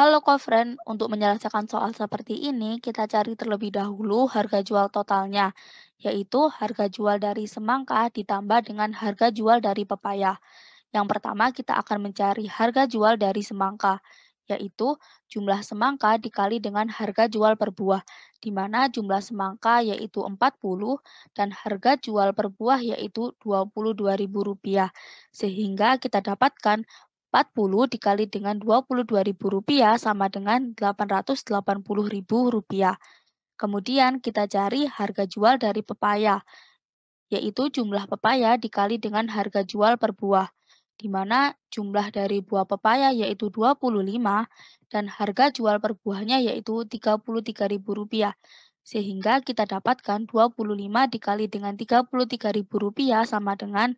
Halo friend, untuk menyelesaikan soal seperti ini, kita cari terlebih dahulu harga jual totalnya, yaitu harga jual dari semangka ditambah dengan harga jual dari pepaya. Yang pertama, kita akan mencari harga jual dari semangka, yaitu jumlah semangka dikali dengan harga jual per buah, di mana jumlah semangka yaitu 40 dan harga jual per buah yaitu Rp22.000, sehingga kita dapatkan 40 dikali dengan Rp22.000 sama dengan Rp880.000. Kemudian kita cari harga jual dari pepaya, yaitu jumlah pepaya dikali dengan harga jual per buah, di mana jumlah dari buah pepaya yaitu 25 dan harga jual per buahnya yaitu Rp33.000. Sehingga kita dapatkan 25 dikali dengan Rp33.000 sama dengan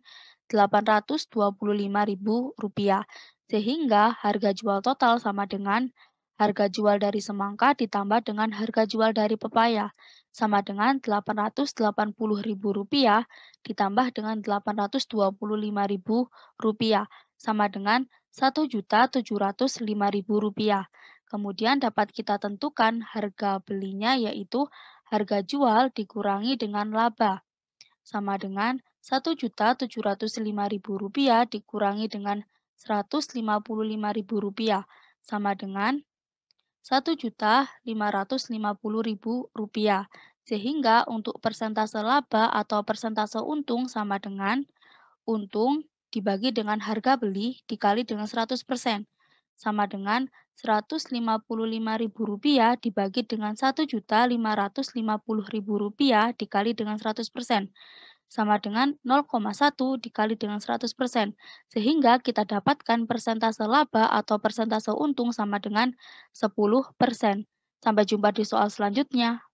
Rp825.000, sehingga harga jual total sama dengan harga jual dari semangka ditambah dengan harga jual dari pepaya, sama dengan Rp880.000 ditambah dengan Rp825.000, sama dengan Rp1.705.000. Kemudian dapat kita tentukan harga belinya yaitu harga jual dikurangi dengan laba sama dengan rp rupiah dikurangi dengan rp rupiah sama dengan rp rupiah sehingga untuk persentase laba atau persentase untung sama dengan untung dibagi dengan harga beli dikali dengan 100% sama dengan Rp155.000 dibagi dengan Rp1.550.000 dikali dengan 100%, sama dengan 0,1 dikali dengan 100%, sehingga kita dapatkan persentase laba atau persentase untung sama dengan 10%. Sampai jumpa di soal selanjutnya.